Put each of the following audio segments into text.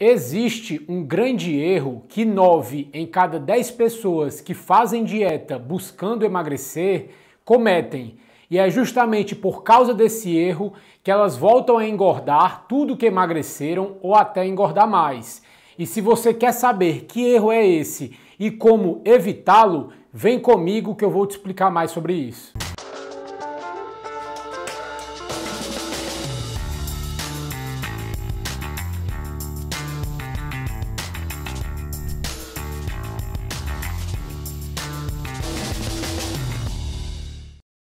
Existe um grande erro que 9 em cada 10 pessoas que fazem dieta buscando emagrecer cometem, e é justamente por causa desse erro que elas voltam a engordar tudo que emagreceram ou até engordar mais. E se você quer saber que erro é esse e como evitá-lo, vem comigo que eu vou te explicar mais sobre isso.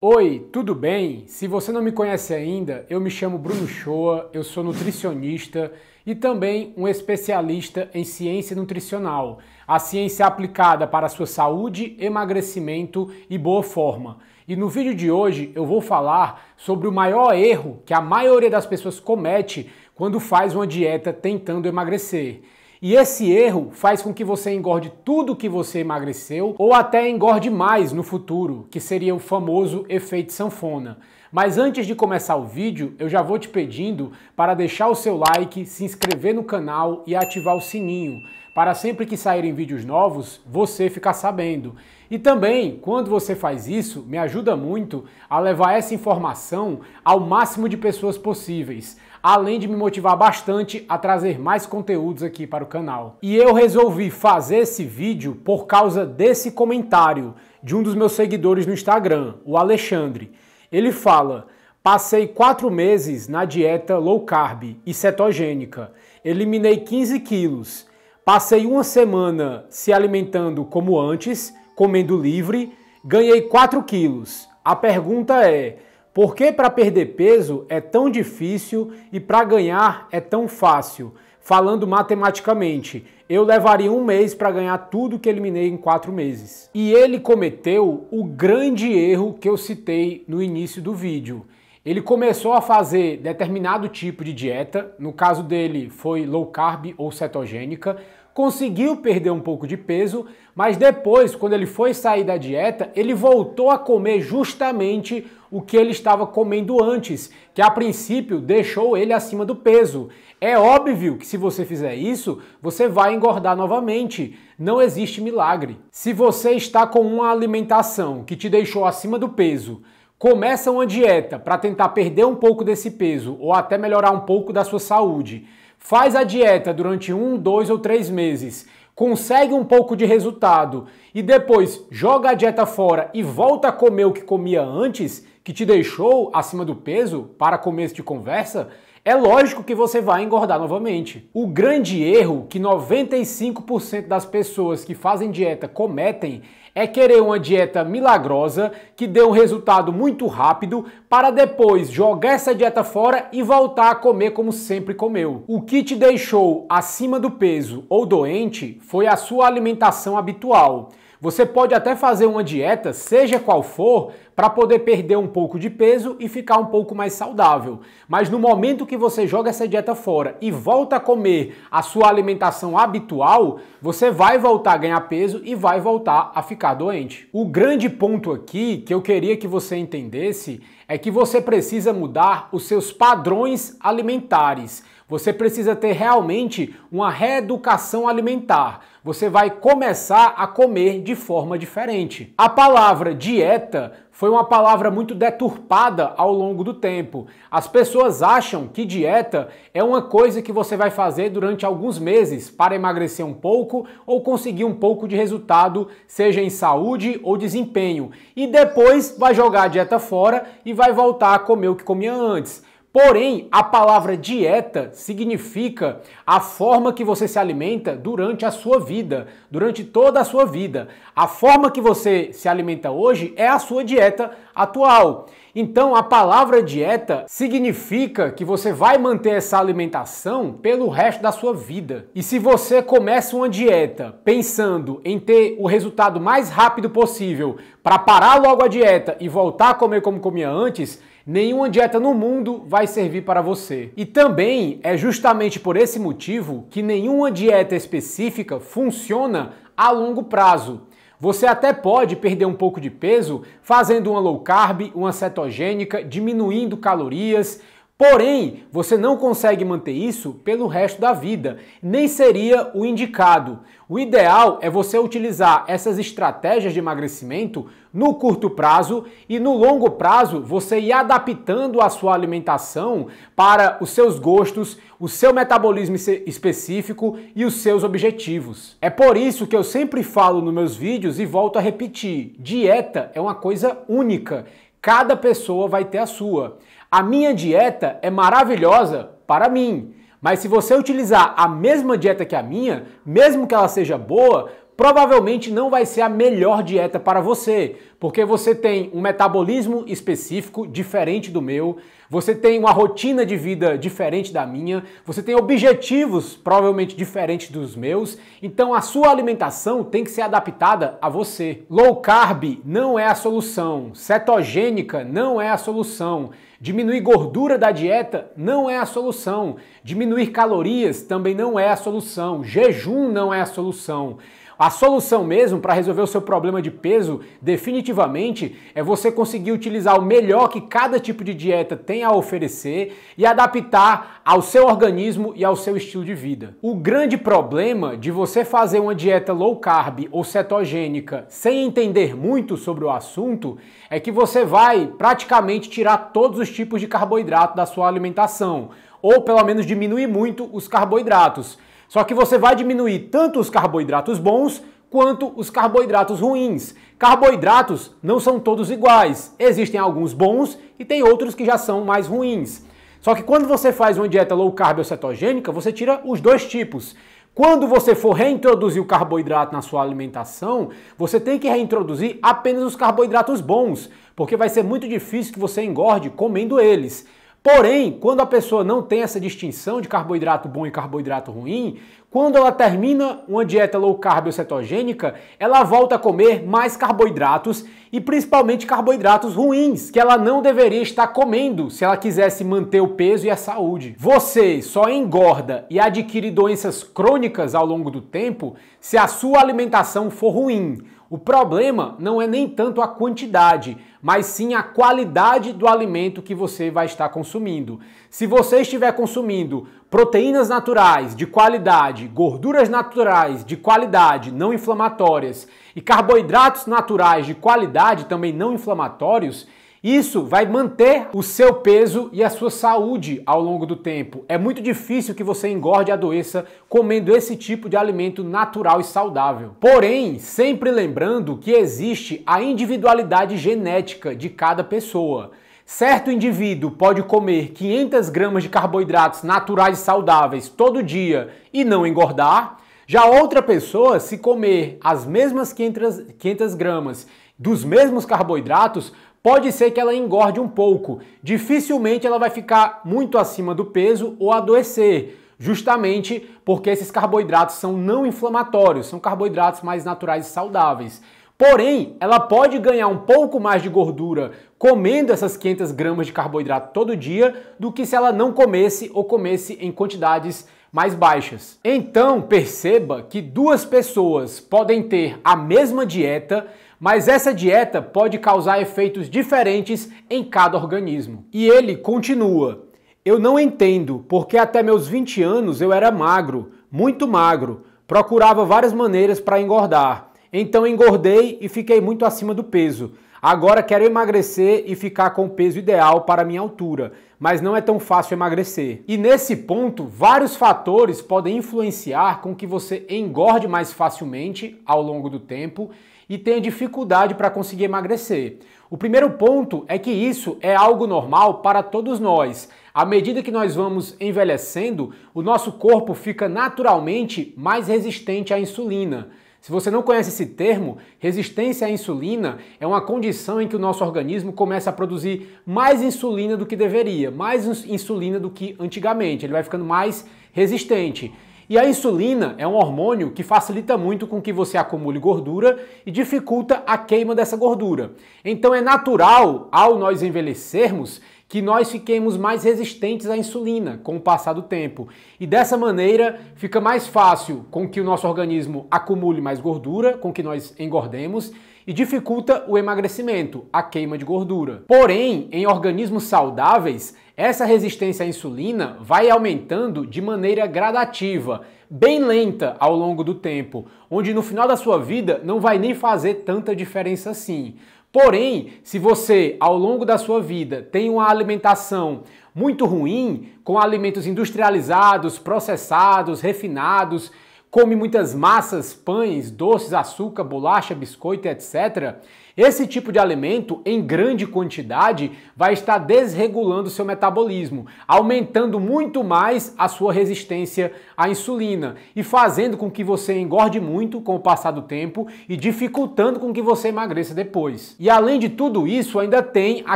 Oi, tudo bem? Se você não me conhece ainda, eu me chamo Bruno Shoa, eu sou nutricionista e também um especialista em ciência nutricional, a ciência aplicada para a sua saúde, emagrecimento e boa forma. E no vídeo de hoje eu vou falar sobre o maior erro que a maioria das pessoas comete quando faz uma dieta tentando emagrecer. E esse erro faz com que você engorde tudo que você emagreceu ou até engorde mais no futuro, que seria o famoso efeito sanfona. Mas antes de começar o vídeo, eu já vou te pedindo para deixar o seu like, se inscrever no canal e ativar o sininho, para sempre que saírem vídeos novos, você ficar sabendo. E também, quando você faz isso, me ajuda muito a levar essa informação ao máximo de pessoas possíveis além de me motivar bastante a trazer mais conteúdos aqui para o canal. E eu resolvi fazer esse vídeo por causa desse comentário de um dos meus seguidores no Instagram, o Alexandre. Ele fala: Passei quatro meses na dieta low carb e cetogênica, eliminei 15 quilos, passei uma semana se alimentando como antes, comendo livre, ganhei 4 quilos. A pergunta é: por que para perder peso é tão difícil e para ganhar é tão fácil? Falando matematicamente, eu levaria um mês para ganhar tudo que eliminei em quatro meses. E ele cometeu o grande erro que eu citei no início do vídeo. Ele começou a fazer determinado tipo de dieta, no caso dele foi low carb ou cetogênica, conseguiu perder um pouco de peso, mas depois, quando ele foi sair da dieta, ele voltou a comer justamente o que ele estava comendo antes, que a princípio deixou ele acima do peso. É óbvio que se você fizer isso, você vai engordar novamente. Não existe milagre. Se você está com uma alimentação que te deixou acima do peso, começa uma dieta para tentar perder um pouco desse peso ou até melhorar um pouco da sua saúde faz a dieta durante um, dois ou três meses, consegue um pouco de resultado e depois joga a dieta fora e volta a comer o que comia antes, que te deixou acima do peso, para começo de conversa, é lógico que você vai engordar novamente. O grande erro que 95% das pessoas que fazem dieta cometem é querer uma dieta milagrosa que dê um resultado muito rápido para depois jogar essa dieta fora e voltar a comer como sempre comeu. O que te deixou acima do peso ou doente foi a sua alimentação habitual. Você pode até fazer uma dieta, seja qual for, para poder perder um pouco de peso e ficar um pouco mais saudável. Mas no momento que você joga essa dieta fora e volta a comer a sua alimentação habitual, você vai voltar a ganhar peso e vai voltar a ficar doente. O grande ponto aqui que eu queria que você entendesse é que você precisa mudar os seus padrões alimentares. Você precisa ter realmente uma reeducação alimentar. Você vai começar a comer de forma diferente. A palavra dieta foi uma palavra muito deturpada ao longo do tempo. As pessoas acham que dieta é uma coisa que você vai fazer durante alguns meses para emagrecer um pouco ou conseguir um pouco de resultado, seja em saúde ou desempenho, e depois vai jogar a dieta fora e vai voltar a comer o que comia antes. Porém, a palavra dieta significa a forma que você se alimenta durante a sua vida, durante toda a sua vida. A forma que você se alimenta hoje é a sua dieta atual. Então, a palavra dieta significa que você vai manter essa alimentação pelo resto da sua vida. E se você começa uma dieta pensando em ter o resultado mais rápido possível para parar logo a dieta e voltar a comer como comia antes, nenhuma dieta no mundo vai servir para você. E também é justamente por esse motivo que nenhuma dieta específica funciona a longo prazo. Você até pode perder um pouco de peso fazendo uma low carb, uma cetogênica, diminuindo calorias, porém você não consegue manter isso pelo resto da vida, nem seria o indicado. O ideal é você utilizar essas estratégias de emagrecimento no curto prazo e no longo prazo você ir adaptando a sua alimentação para os seus gostos o seu metabolismo específico e os seus objetivos. É por isso que eu sempre falo nos meus vídeos e volto a repetir: dieta é uma coisa única. Cada pessoa vai ter a sua. A minha dieta é maravilhosa para mim, mas se você utilizar a mesma dieta que a minha, mesmo que ela seja boa, provavelmente não vai ser a melhor dieta para você, porque você tem um metabolismo específico diferente do meu, você tem uma rotina de vida diferente da minha, você tem objetivos provavelmente diferentes dos meus, então a sua alimentação tem que ser adaptada a você. Low carb não é a solução, cetogênica não é a solução, diminuir gordura da dieta não é a solução, diminuir calorias também não é a solução, jejum não é a solução. A solução mesmo para resolver o seu problema de peso, definitivamente, é você conseguir utilizar o melhor que cada tipo de dieta tem a oferecer e adaptar ao seu organismo e ao seu estilo de vida. O grande problema de você fazer uma dieta low carb ou cetogênica sem entender muito sobre o assunto é que você vai praticamente tirar todos os tipos de carboidrato da sua alimentação, ou pelo menos diminuir muito os carboidratos. Só que você vai diminuir tanto os carboidratos bons quanto os carboidratos ruins. Carboidratos não são todos iguais. Existem alguns bons e tem outros que já são mais ruins. Só que quando você faz uma dieta low carb ou cetogênica, você tira os dois tipos. Quando você for reintroduzir o carboidrato na sua alimentação, você tem que reintroduzir apenas os carboidratos bons, porque vai ser muito difícil que você engorde comendo eles. Porém, quando a pessoa não tem essa distinção de carboidrato bom e carboidrato ruim, quando ela termina uma dieta low carb ou cetogênica, ela volta a comer mais carboidratos e principalmente carboidratos ruins, que ela não deveria estar comendo se ela quisesse manter o peso e a saúde. Você só engorda e adquire doenças crônicas ao longo do tempo se a sua alimentação for ruim. O problema não é nem tanto a quantidade, mas sim a qualidade do alimento que você vai estar consumindo. Se você estiver consumindo proteínas naturais de qualidade, gorduras naturais de qualidade, não inflamatórias, e carboidratos naturais de qualidade, também não inflamatórios, isso vai manter o seu peso e a sua saúde ao longo do tempo. É muito difícil que você engorde a doença comendo esse tipo de alimento natural e saudável. Porém, sempre lembrando que existe a individualidade genética de cada pessoa. Certo indivíduo pode comer 500 gramas de carboidratos naturais e saudáveis todo dia e não engordar. Já outra pessoa, se comer as mesmas 500, 500 gramas dos mesmos carboidratos, pode ser que ela engorde um pouco. Dificilmente ela vai ficar muito acima do peso ou adoecer, justamente porque esses carboidratos são não inflamatórios, são carboidratos mais naturais e saudáveis. Porém, ela pode ganhar um pouco mais de gordura comendo essas 500 gramas de carboidrato todo dia do que se ela não comesse ou comesse em quantidades mais baixas. Então, perceba que duas pessoas podem ter a mesma dieta, mas essa dieta pode causar efeitos diferentes em cada organismo. E ele continua: Eu não entendo, porque até meus 20 anos eu era magro, muito magro, procurava várias maneiras para engordar. Então engordei e fiquei muito acima do peso. Agora quero emagrecer e ficar com o peso ideal para minha altura, mas não é tão fácil emagrecer. E nesse ponto, vários fatores podem influenciar com que você engorde mais facilmente ao longo do tempo e tenha dificuldade para conseguir emagrecer. O primeiro ponto é que isso é algo normal para todos nós. À medida que nós vamos envelhecendo, o nosso corpo fica naturalmente mais resistente à insulina. Se você não conhece esse termo, resistência à insulina é uma condição em que o nosso organismo começa a produzir mais insulina do que deveria, mais insulina do que antigamente. Ele vai ficando mais resistente. E a insulina é um hormônio que facilita muito com que você acumule gordura e dificulta a queima dessa gordura. Então é natural, ao nós envelhecermos, que nós fiquemos mais resistentes à insulina com o passar do tempo. E dessa maneira fica mais fácil com que o nosso organismo acumule mais gordura, com que nós engordemos e dificulta o emagrecimento, a queima de gordura. Porém, em organismos saudáveis, essa resistência à insulina vai aumentando de maneira gradativa, bem lenta ao longo do tempo, onde no final da sua vida não vai nem fazer tanta diferença assim. Porém, se você ao longo da sua vida tem uma alimentação muito ruim, com alimentos industrializados, processados, refinados, come muitas massas, pães, doces, açúcar, bolacha, biscoito, etc., esse tipo de alimento, em grande quantidade, vai estar desregulando seu metabolismo, aumentando muito mais a sua resistência à insulina e fazendo com que você engorde muito com o passar do tempo e dificultando com que você emagreça depois. E além de tudo isso, ainda tem a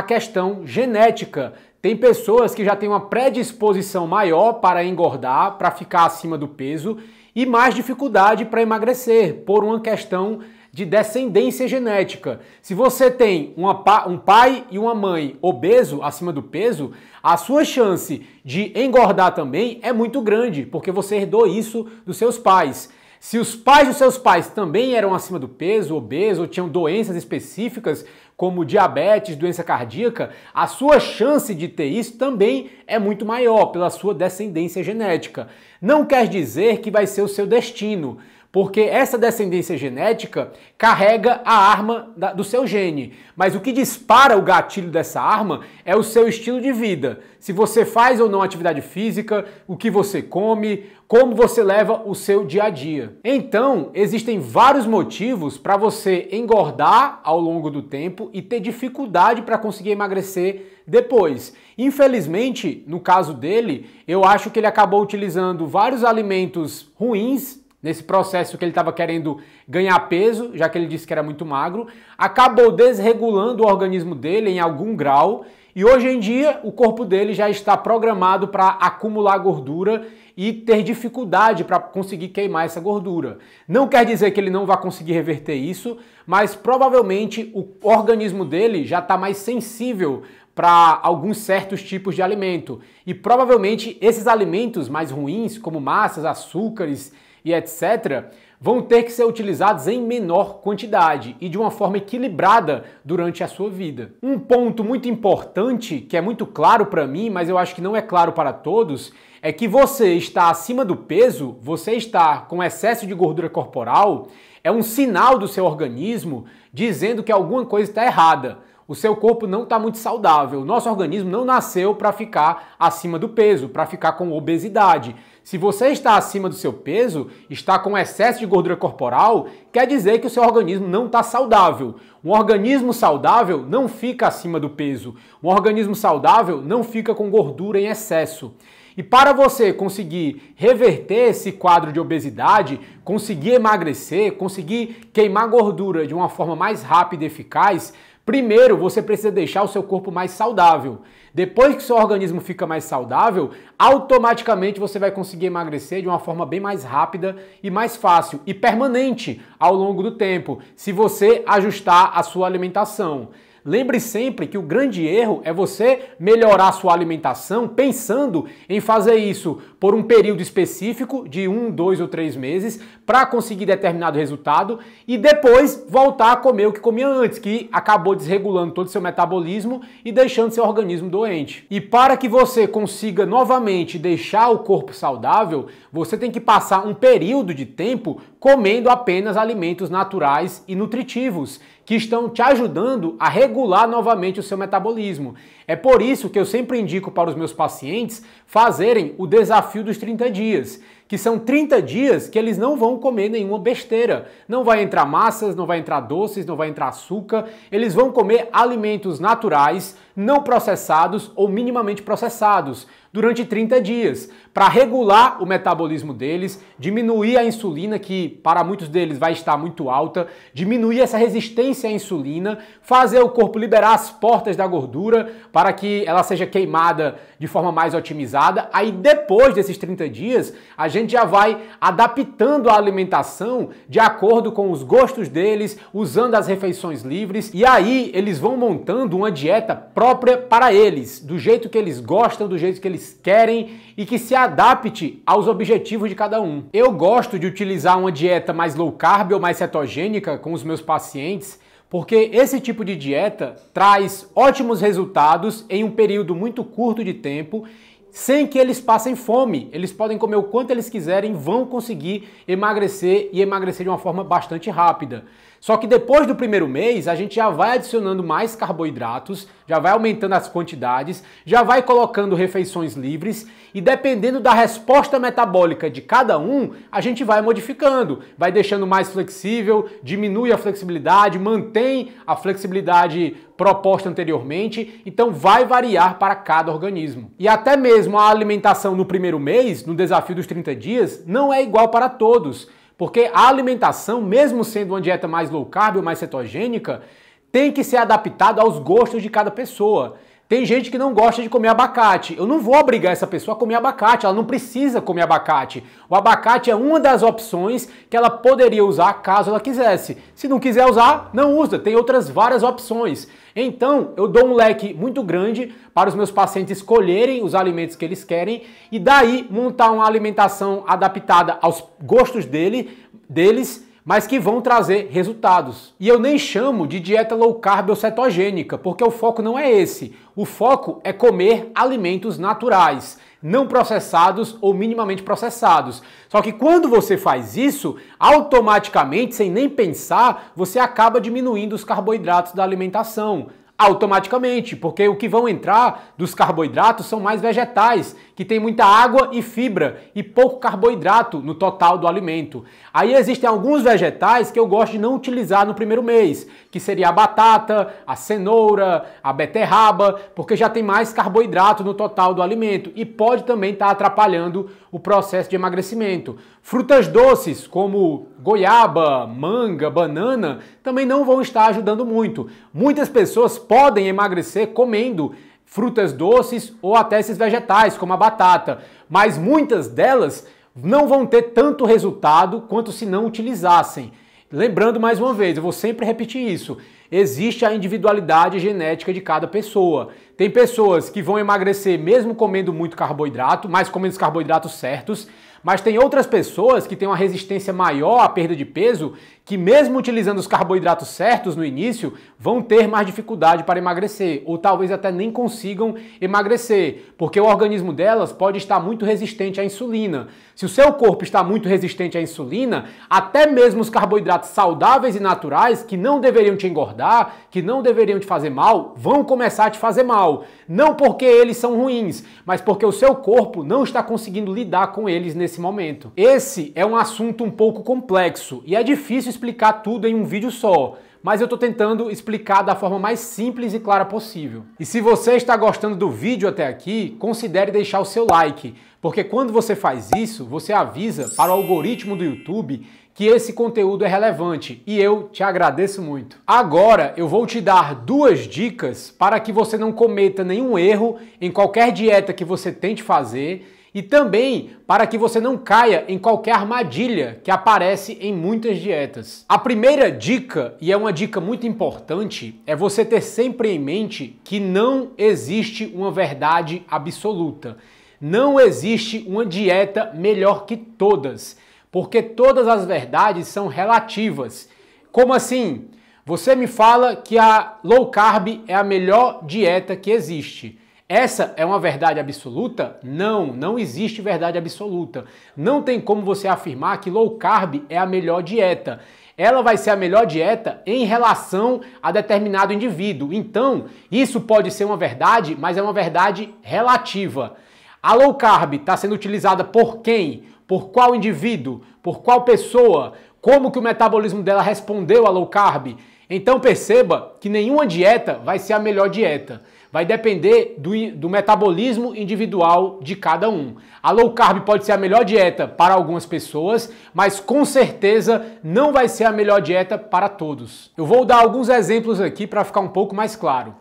questão genética. Tem pessoas que já têm uma predisposição maior para engordar, para ficar acima do peso e mais dificuldade para emagrecer por uma questão de descendência genética. Se você tem pa um pai e uma mãe obeso, acima do peso, a sua chance de engordar também é muito grande, porque você herdou isso dos seus pais. Se os pais dos seus pais também eram acima do peso, obesos ou tinham doenças específicas, como diabetes, doença cardíaca, a sua chance de ter isso também é muito maior pela sua descendência genética. Não quer dizer que vai ser o seu destino, porque essa descendência genética carrega a arma da, do seu gene. Mas o que dispara o gatilho dessa arma é o seu estilo de vida. Se você faz ou não atividade física, o que você come, como você leva o seu dia a dia. Então, existem vários motivos para você engordar ao longo do tempo e ter dificuldade para conseguir emagrecer depois. Infelizmente, no caso dele, eu acho que ele acabou utilizando vários alimentos ruins nesse processo que ele estava querendo ganhar peso, já que ele disse que era muito magro, acabou desregulando o organismo dele em algum grau. E hoje em dia, o corpo dele já está programado para acumular gordura e ter dificuldade para conseguir queimar essa gordura. Não quer dizer que ele não vá conseguir reverter isso, mas provavelmente o organismo dele já está mais sensível para alguns certos tipos de alimento. E provavelmente esses alimentos mais ruins, como massas, açúcares e etc., vão ter que ser utilizados em menor quantidade e de uma forma equilibrada durante a sua vida. Um ponto muito importante, que é muito claro para mim, mas eu acho que não é claro para todos, é que você está acima do peso, você está com excesso de gordura corporal, é um sinal do seu organismo dizendo que alguma coisa está errada. O seu corpo não está muito saudável. O nosso organismo não nasceu para ficar acima do peso, para ficar com obesidade. Se você está acima do seu peso, está com excesso de gordura corporal, quer dizer que o seu organismo não está saudável. Um organismo saudável não fica acima do peso. Um organismo saudável não fica com gordura em excesso. E para você conseguir reverter esse quadro de obesidade, conseguir emagrecer, conseguir queimar gordura de uma forma mais rápida e eficaz, Primeiro, você precisa deixar o seu corpo mais saudável. Depois que seu organismo fica mais saudável, automaticamente você vai conseguir emagrecer de uma forma bem mais rápida e mais fácil e permanente ao longo do tempo, se você ajustar a sua alimentação. Lembre sempre que o grande erro é você melhorar sua alimentação pensando em fazer isso por um período específico de um, dois ou três meses para conseguir determinado resultado e depois voltar a comer o que comia antes, que acabou desregulando todo o seu metabolismo e deixando seu organismo doente. E para que você consiga novamente deixar o corpo saudável, você tem que passar um período de tempo comendo apenas alimentos naturais e nutritivos que estão te ajudando a regular novamente o seu metabolismo. É por isso que eu sempre indico para os meus pacientes fazerem o desafio desafio dos 30 dias que são 30 dias que eles não vão comer nenhuma besteira. Não vai entrar massas, não vai entrar doces, não vai entrar açúcar. Eles vão comer alimentos naturais, não processados ou minimamente processados durante 30 dias, para regular o metabolismo deles, diminuir a insulina, que para muitos deles vai estar muito alta, diminuir essa resistência à insulina, fazer o corpo liberar as portas da gordura para que ela seja queimada de forma mais otimizada. Aí depois desses 30 dias, a gente gente já vai adaptando a alimentação de acordo com os gostos deles, usando as refeições livres, e aí eles vão montando uma dieta própria para eles, do jeito que eles gostam, do jeito que eles querem e que se adapte aos objetivos de cada um. Eu gosto de utilizar uma dieta mais low carb ou mais cetogênica com os meus pacientes porque esse tipo de dieta traz ótimos resultados em um período muito curto de tempo sem que eles passem fome. Eles podem comer o quanto eles quiserem, vão conseguir emagrecer e emagrecer de uma forma bastante rápida. Só que depois do primeiro mês, a gente já vai adicionando mais carboidratos, já vai aumentando as quantidades, já vai colocando refeições livres e dependendo da resposta metabólica de cada um, a gente vai modificando, vai deixando mais flexível, diminui a flexibilidade, mantém a flexibilidade proposta anteriormente, então vai variar para cada organismo. E até mesmo a alimentação no primeiro mês, no desafio dos 30 dias, não é igual para todos. Porque a alimentação, mesmo sendo uma dieta mais low carb ou mais cetogênica, tem que ser adaptada aos gostos de cada pessoa. Tem gente que não gosta de comer abacate. Eu não vou obrigar essa pessoa a comer abacate, ela não precisa comer abacate. O abacate é uma das opções que ela poderia usar caso ela quisesse. Se não quiser usar, não usa, tem outras várias opções. Então, eu dou um leque muito grande para os meus pacientes escolherem os alimentos que eles querem e daí montar uma alimentação adaptada aos gostos dele, deles mas que vão trazer resultados. E eu nem chamo de dieta low carb ou cetogênica, porque o foco não é esse. O foco é comer alimentos naturais, não processados ou minimamente processados. Só que quando você faz isso, automaticamente, sem nem pensar, você acaba diminuindo os carboidratos da alimentação automaticamente, porque o que vão entrar dos carboidratos são mais vegetais que tem muita água e fibra e pouco carboidrato no total do alimento. Aí existem alguns vegetais que eu gosto de não utilizar no primeiro mês, que seria a batata, a cenoura, a beterraba, porque já tem mais carboidrato no total do alimento e pode também estar tá atrapalhando o processo de emagrecimento. Frutas doces como goiaba, manga, banana também não vão estar ajudando muito. Muitas pessoas podem emagrecer comendo frutas doces ou até esses vegetais, como a batata. Mas muitas delas não vão ter tanto resultado quanto se não utilizassem. Lembrando mais uma vez, eu vou sempre repetir isso: existe a individualidade genética de cada pessoa. Tem pessoas que vão emagrecer mesmo comendo muito carboidrato, mas comendo os carboidratos certos. Mas tem outras pessoas que têm uma resistência maior à perda de peso que, mesmo utilizando os carboidratos certos no início, vão ter mais dificuldade para emagrecer, ou talvez até nem consigam emagrecer, porque o organismo delas pode estar muito resistente à insulina. Se o seu corpo está muito resistente à insulina, até mesmo os carboidratos saudáveis e naturais, que não deveriam te engordar, que não deveriam te fazer mal, vão começar a te fazer mal. Não porque eles são ruins, mas porque o seu corpo não está conseguindo lidar com eles nesse nesse momento. Esse é um assunto um pouco complexo e é difícil explicar tudo em um vídeo só, mas eu estou tentando explicar da forma mais simples e clara possível. E se você está gostando do vídeo até aqui, considere deixar o seu like, porque quando você faz isso, você avisa para o algoritmo do YouTube que esse conteúdo é relevante e eu te agradeço muito. Agora eu vou te dar duas dicas para que você não cometa nenhum erro em qualquer dieta que você tente fazer e também para que você não caia em qualquer armadilha que aparece em muitas dietas. A primeira dica, e é uma dica muito importante, é você ter sempre em mente que não existe uma verdade absoluta. Não existe uma dieta melhor que todas, porque todas as verdades são relativas. Como assim? Você me fala que a low carb é a melhor dieta que existe. Essa é uma verdade absoluta? Não, não existe verdade absoluta. Não tem como você afirmar que low carb é a melhor dieta. Ela vai ser a melhor dieta em relação a determinado indivíduo. Então, isso pode ser uma verdade, mas é uma verdade relativa. A low carb está sendo utilizada por quem? Por qual indivíduo? Por qual pessoa? Como que o metabolismo dela respondeu à low carb? Então perceba que nenhuma dieta vai ser a melhor dieta. Vai depender do, do metabolismo individual de cada um. A low carb pode ser a melhor dieta para algumas pessoas, mas com certeza não vai ser a melhor dieta para todos. Eu vou dar alguns exemplos aqui para ficar um pouco mais claro.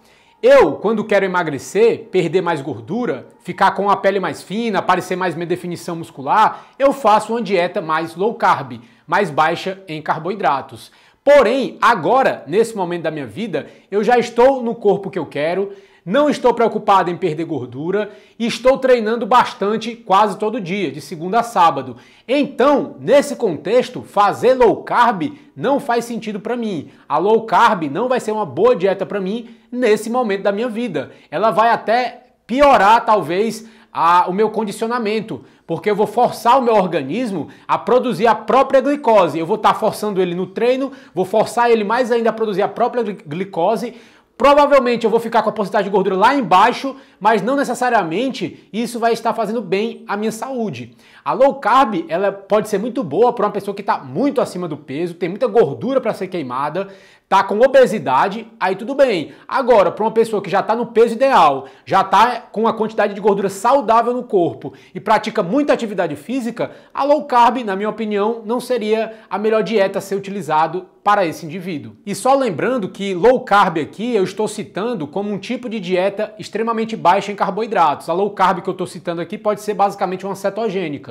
Eu, quando quero emagrecer, perder mais gordura, ficar com a pele mais fina, aparecer mais minha definição muscular, eu faço uma dieta mais low carb, mais baixa em carboidratos. Porém, agora, nesse momento da minha vida, eu já estou no corpo que eu quero, não estou preocupado em perder gordura e estou treinando bastante quase todo dia, de segunda a sábado. Então, nesse contexto, fazer low carb não faz sentido para mim. A low carb não vai ser uma boa dieta para mim nesse momento da minha vida. Ela vai até piorar talvez a, o meu condicionamento, porque eu vou forçar o meu organismo a produzir a própria glicose. Eu vou estar tá forçando ele no treino, vou forçar ele mais ainda a produzir a própria glicose, Provavelmente eu vou ficar com a porcentagem de gordura lá embaixo, mas não necessariamente isso vai estar fazendo bem à minha saúde. A low carb, ela pode ser muito boa para uma pessoa que está muito acima do peso, tem muita gordura para ser queimada, tá com obesidade, aí tudo bem. Agora, para uma pessoa que já está no peso ideal, já está com a quantidade de gordura saudável no corpo e pratica muita atividade física, a low carb, na minha opinião, não seria a melhor dieta a ser utilizada para esse indivíduo. E só lembrando que low carb aqui eu estou citando como um tipo de dieta extremamente baixa em carboidratos. A low carb que eu estou citando aqui pode ser basicamente uma cetogênica.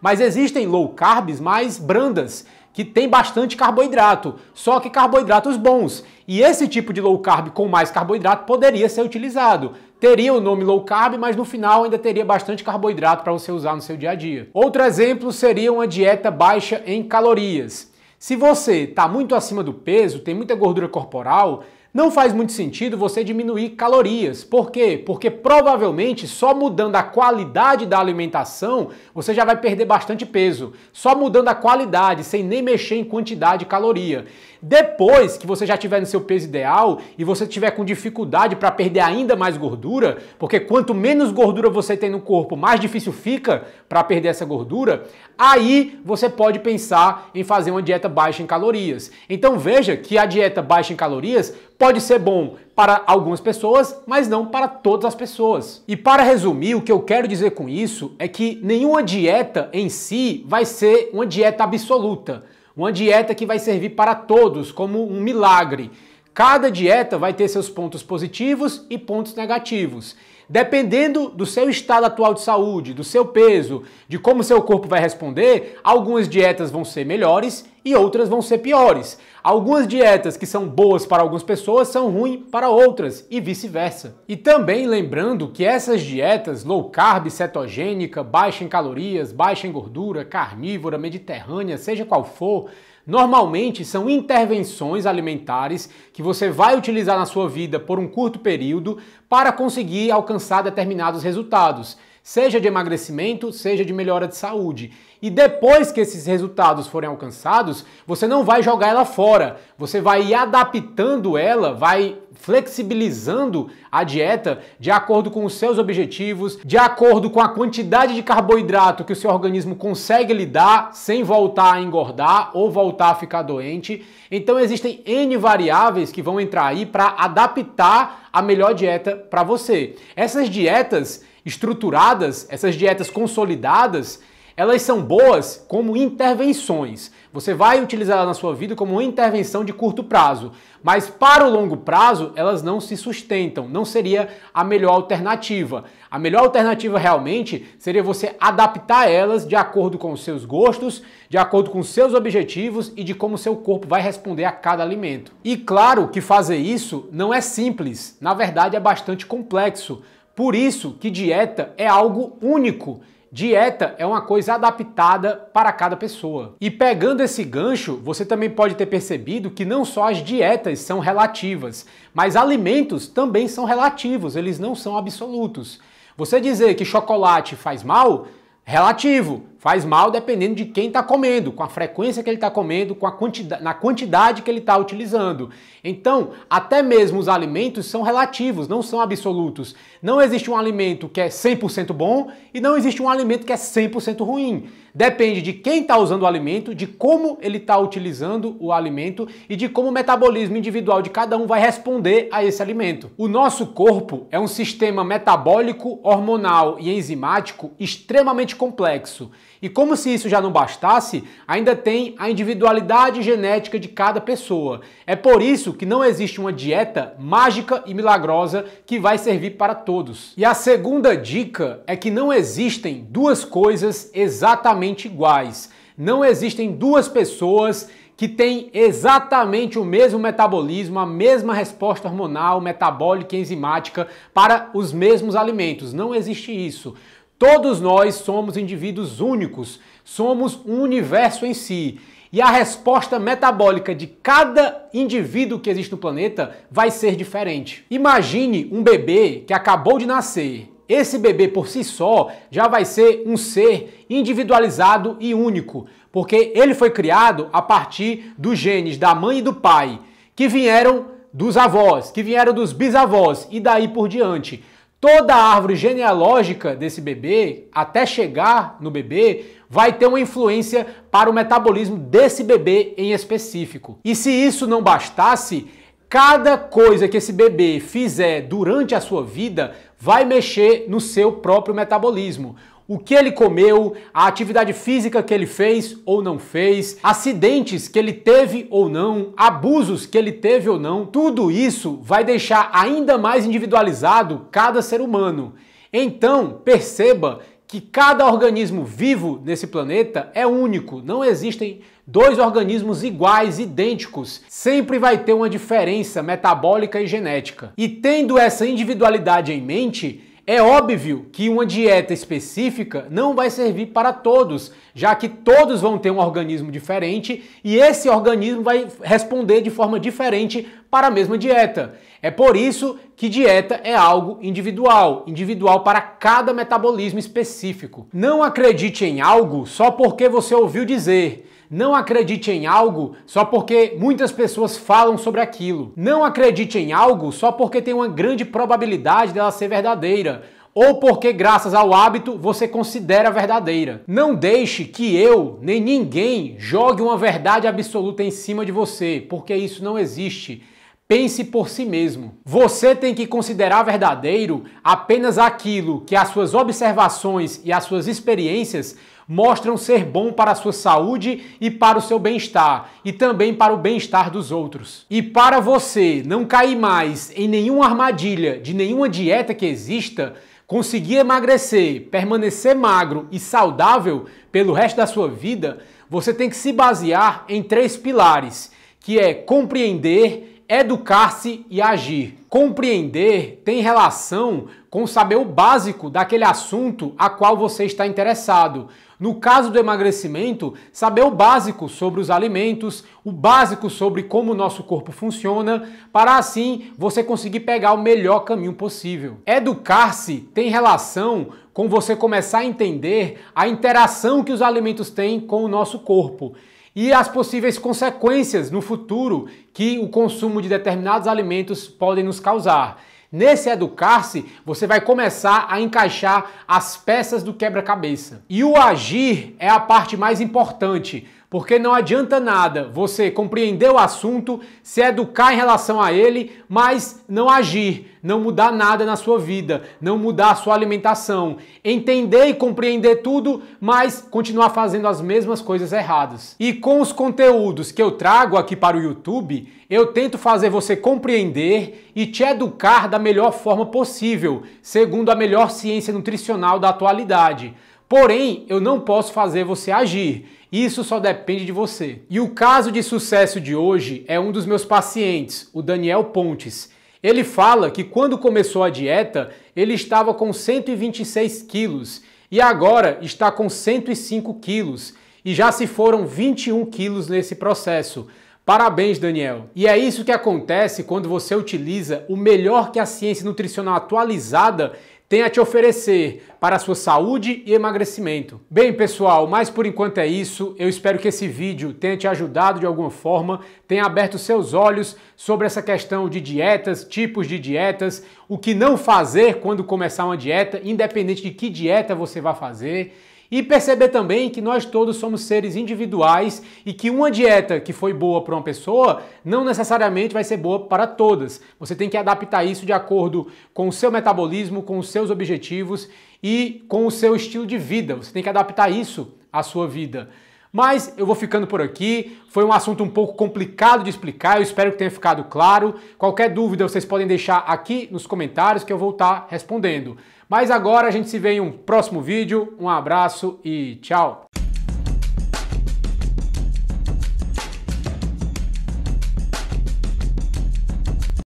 Mas existem low carbs mais brandas, que tem bastante carboidrato, só que carboidratos bons. E esse tipo de low carb com mais carboidrato poderia ser utilizado. Teria o nome low carb, mas no final ainda teria bastante carboidrato para você usar no seu dia a dia. Outro exemplo seria uma dieta baixa em calorias. Se você está muito acima do peso, tem muita gordura corporal, não faz muito sentido você diminuir calorias. Por quê? Porque provavelmente só mudando a qualidade da alimentação você já vai perder bastante peso. Só mudando a qualidade, sem nem mexer em quantidade de caloria. Depois que você já tiver no seu peso ideal e você tiver com dificuldade para perder ainda mais gordura, porque quanto menos gordura você tem no corpo, mais difícil fica para perder essa gordura, aí você pode pensar em fazer uma dieta baixa em calorias. Então veja que a dieta baixa em calorias pode ser bom para algumas pessoas, mas não para todas as pessoas. E para resumir, o que eu quero dizer com isso é que nenhuma dieta em si vai ser uma dieta absoluta, uma dieta que vai servir para todos como um milagre. Cada dieta vai ter seus pontos positivos e pontos negativos. Dependendo do seu estado atual de saúde, do seu peso, de como seu corpo vai responder, algumas dietas vão ser melhores e outras vão ser piores. Algumas dietas que são boas para algumas pessoas são ruins para outras e vice-versa. E também lembrando que essas dietas low carb, cetogênica, baixa em calorias, baixa em gordura, carnívora, mediterrânea, seja qual for, Normalmente são intervenções alimentares que você vai utilizar na sua vida por um curto período para conseguir alcançar determinados resultados seja de emagrecimento, seja de melhora de saúde. E depois que esses resultados forem alcançados, você não vai jogar ela fora, você vai adaptando ela, vai flexibilizando a dieta de acordo com os seus objetivos, de acordo com a quantidade de carboidrato que o seu organismo consegue lidar sem voltar a engordar ou voltar a ficar doente. Então existem N variáveis que vão entrar aí para adaptar a melhor dieta para você. Essas dietas, estruturadas, essas dietas consolidadas, elas são boas como intervenções. Você vai utilizá-la na sua vida como uma intervenção de curto prazo, mas para o longo prazo elas não se sustentam, não seria a melhor alternativa. A melhor alternativa realmente seria você adaptar elas de acordo com os seus gostos, de acordo com os seus objetivos e de como seu corpo vai responder a cada alimento. E claro que fazer isso não é simples, na verdade é bastante complexo por isso que dieta é algo único. Dieta é uma coisa adaptada para cada pessoa. E pegando esse gancho, você também pode ter percebido que não só as dietas são relativas, mas alimentos também são relativos, eles não são absolutos. Você dizer que chocolate faz mal, relativo. Faz mal dependendo de quem está comendo, com a frequência que ele está comendo, com a quantidade, na quantidade que ele está utilizando. Então, até mesmo os alimentos são relativos, não são absolutos. Não existe um alimento que é 100% bom e não existe um alimento que é 100% ruim. Depende de quem está usando o alimento, de como ele está utilizando o alimento e de como o metabolismo individual de cada um vai responder a esse alimento. O nosso corpo é um sistema metabólico, hormonal e enzimático extremamente complexo. E como se isso já não bastasse, ainda tem a individualidade genética de cada pessoa. É por isso que não existe uma dieta mágica e milagrosa que vai servir para todos. E a segunda dica é que não existem duas coisas exatamente iguais. Não existem duas pessoas que têm exatamente o mesmo metabolismo, a mesma resposta hormonal, metabólica e enzimática para os mesmos alimentos. Não existe isso. Todos nós somos indivíduos únicos, somos um universo em si. E a resposta metabólica de cada indivíduo que existe no planeta vai ser diferente. Imagine um bebê que acabou de nascer. Esse bebê por si só já vai ser um ser individualizado e único, porque ele foi criado a partir dos genes da mãe e do pai, que vieram dos avós, que vieram dos bisavós e daí por diante. Toda a árvore genealógica desse bebê, até chegar no bebê, vai ter uma influência para o metabolismo desse bebê em específico. E se isso não bastasse, cada coisa que esse bebê fizer durante a sua vida vai mexer no seu próprio metabolismo o que ele comeu, a atividade física que ele fez ou não fez, acidentes que ele teve ou não, abusos que ele teve ou não, tudo isso vai deixar ainda mais individualizado cada ser humano. Então, perceba que cada organismo vivo nesse planeta é único, não existem dois organismos iguais, idênticos. Sempre vai ter uma diferença metabólica e genética. E tendo essa individualidade em mente, é óbvio que uma dieta específica não vai servir para todos, já que todos vão ter um organismo diferente e esse organismo vai responder de forma diferente para a mesma dieta. É por isso que dieta é algo individual, individual para cada metabolismo específico. Não acredite em algo só porque você ouviu dizer. Não acredite em algo só porque muitas pessoas falam sobre aquilo. Não acredite em algo só porque tem uma grande probabilidade dela ser verdadeira ou porque, graças ao hábito, você considera verdadeira. Não deixe que eu nem ninguém jogue uma verdade absoluta em cima de você, porque isso não existe. Pense por si mesmo. Você tem que considerar verdadeiro apenas aquilo que as suas observações e as suas experiências mostram ser bom para a sua saúde e para o seu bem-estar, e também para o bem-estar dos outros. E para você não cair mais em nenhuma armadilha de nenhuma dieta que exista, conseguir emagrecer, permanecer magro e saudável pelo resto da sua vida, você tem que se basear em três pilares, que é compreender, educar-se e agir. Compreender tem relação com saber o básico daquele assunto a qual você está interessado. No caso do emagrecimento, saber o básico sobre os alimentos, o básico sobre como o nosso corpo funciona, para assim você conseguir pegar o melhor caminho possível. Educar-se tem relação com você começar a entender a interação que os alimentos têm com o nosso corpo e as possíveis consequências no futuro que o consumo de determinados alimentos podem nos causar. Nesse educar-se, você vai começar a encaixar as peças do quebra-cabeça. E o agir é a parte mais importante porque não adianta nada você compreender o assunto, se educar em relação a ele, mas não agir, não mudar nada na sua vida, não mudar a sua alimentação, entender e compreender tudo, mas continuar fazendo as mesmas coisas erradas. E com os conteúdos que eu trago aqui para o YouTube, eu tento fazer você compreender e te educar da melhor forma possível, segundo a melhor ciência nutricional da atualidade. Porém, eu não posso fazer você agir. Isso só depende de você. E o caso de sucesso de hoje é um dos meus pacientes, o Daniel Pontes. Ele fala que quando começou a dieta, ele estava com 126 quilos e agora está com 105 quilos e já se foram 21 quilos nesse processo. Parabéns, Daniel! E é isso que acontece quando você utiliza o melhor que a ciência nutricional atualizada tem a te oferecer para a sua saúde e emagrecimento. Bem, pessoal, mas por enquanto é isso. Eu espero que esse vídeo tenha te ajudado de alguma forma, tenha aberto seus olhos sobre essa questão de dietas, tipos de dietas, o que não fazer quando começar uma dieta, independente de que dieta você vai fazer. E perceber também que nós todos somos seres individuais e que uma dieta que foi boa para uma pessoa não necessariamente vai ser boa para todas. Você tem que adaptar isso de acordo com o seu metabolismo, com os seus objetivos e com o seu estilo de vida. Você tem que adaptar isso à sua vida. Mas eu vou ficando por aqui. Foi um assunto um pouco complicado de explicar, eu espero que tenha ficado claro. Qualquer dúvida vocês podem deixar aqui nos comentários que eu vou estar tá respondendo. Mas agora a gente se vê em um próximo vídeo. Um abraço e tchau!